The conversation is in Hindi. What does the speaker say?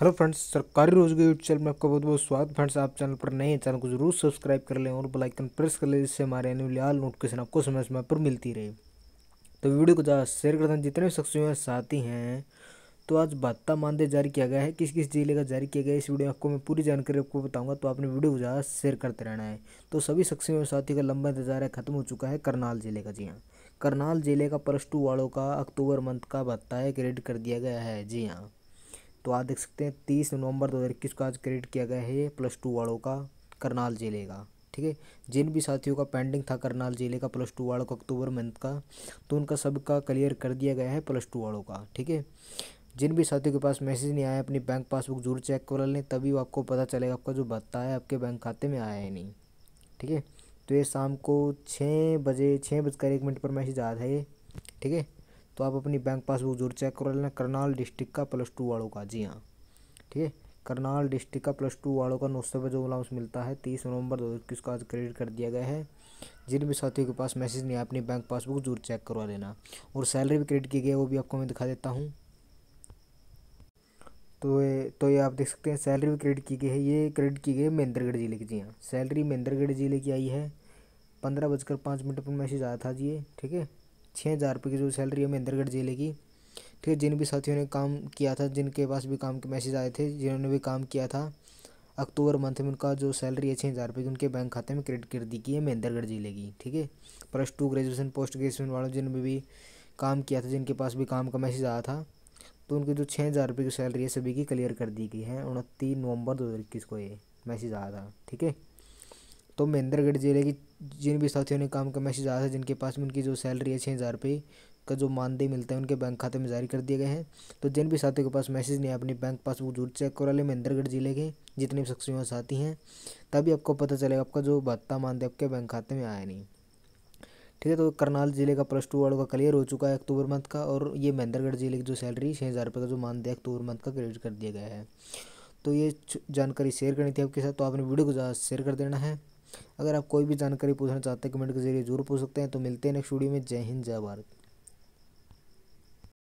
हेलो फ्रेंड्स सरकारी रोजगार यूट्यूब चैनल में आपका बहुत बहुत स्वागत फ्रेंड्स आप चैनल पर नए हैं चैनल को जरूर सब्सक्राइब कर लें और बेल आइकन प्रेस कर लें जिससे हमारे आने आल नोटिफिकेशन आपको समय समय पर मिलती रहे तो वीडियो को ज़्यादा शेयर करते हैं जितने भी शख्सियों में साथी हैं तो आज भत्ता मानदेय जारी किया गया है किस किस जिले का जारी किया गया है इस वीडियो में आपको मैं पूरी जानकारी आपको बताऊँगा तो आपने वीडियो को ज़्यादा शेयर करते रहना है तो सभी शख्सियों में साथियों का लंबा इंतजार है खत्म हो चुका है करनाल जिले का जी हाँ करनाल जिले का प्लस टू वालों का अक्टूबर मंथ का भत्ता है क्रेडिट कर दिया गया है जी हाँ तो आप देख सकते हैं तीस नवंबर दो हज़ार इक्कीस को आज क्रेडिट किया गया है प्लस टू वालों का करनाल जिले का ठीक है जिन भी साथियों का पेंडिंग था करनाल जिले का प्लस टू वालों का अक्टूबर मंथ का तो उनका सबका क्लियर कर दिया गया है प्लस टू वालों का ठीक है जिन भी साथियों के पास मैसेज नहीं आया अपनी बैंक पासबुक जरूर चेक करा लें तभी आपको पता चलेगा आपका जो भत्ता है आपके बैंक खाते में आया है नहीं ठीक है तो ये शाम को छः बजे छः बजकर एक मिनट पर मैसेज आ रहा है ठीक है तो आप अपनी बैंक पासबुक जरूर चेक कर लेना करनाल डिस्ट्रिक्ट का प्लस टू वालों का जी हाँ ठीक है करनाल डिस्ट्रिक्ट का प्लस टू वालों का नौ सौ जो अलाउंस मिलता है तीस नवंबर दो हज़ार इक्कीस को आज क्रेडिट कर दिया गया है जिन भी साथियों के पास मैसेज नहीं है अपनी बैंक पासबुक जरूर चेक करवा लेना और सैलरी भी क्रेडिट की गई है वो भी आपको मैं दिखा देता हूँ तो ये तो ये आप देख सकते हैं सैलरी भी क्रेडिट की गई है ये क्रेडिट की गई है महेंद्रगढ़ जिले की जी हाँ सैलरी महेंद्रगढ़ जिले की आई है पंद्रह बजकर पाँच मिनट पर मैसेज आया था जी ये ठीक है छः हज़ार रुपये की जो सैलरी है महेंद्रगढ़ ज़िले की ठीक है जिन भी साथियों ने काम किया था जिनके पास भी काम के मैसेज आए थे जिन्होंने भी काम किया था अक्टूबर मंथ में उनका जो सैलरी है छः हज़ार रुपये की उनके बैंक खाते में क्रेडिट कर दी गई है महेंद्रगढ़ ज़िले की ठीक है plus two graduation post graduation वालों जिनमें भी काम किया था जिनके पास भी काम का मैसेज आया था तो उनकी जो छः हज़ार रुपये की सैलरी है सभी की क्लियर कर दी गई है उनतीस नवंबर दो हज़ार इक्कीस को ये मैसेज आया था ठीक है तो महेंद्रगढ़ ज़िले की जिन भी साथियों ने काम का मैसेज आया था जिनके पास में उनकी जो सैलरी है छः हज़ार रुपये का जो मानदेय मिलता है उनके बैंक खाते में जारी कर दिए गए हैं तो जिन भी साथियों के पास मैसेज नहीं अपनी बैंक पासबुक जरूर चेक करा लें महेंद्रगढ़ जिले के जितने भी सक्रिय साथी हैं तभी आपको पता चलेगा आपका जो भत्ता मानदेय आपके बैंक खाते में आया नहीं ठीक है तो करनाल जिले का प्लस टू वालों का क्लियर हो चुका है अक्टूबर मंथ का और ये महेंद्रगढ़ जिले की जो सैलरी छः हज़ार रुपये का जो मानदेय अक्टूबर मंथ का क्रेडिट कर दिया गया है तो ये जानकारी शेयर करनी थी आपके साथ तो आपने वीडियो को ज़्यादा शेयर कर देना है अगर आप कोई भी जानकारी पूछना चाहते हैं कमेंट के जरिए जरूर पूछ सकते हैं तो मिलते हैं नेक्स्ट वीडियो में जय हिंद जय भारत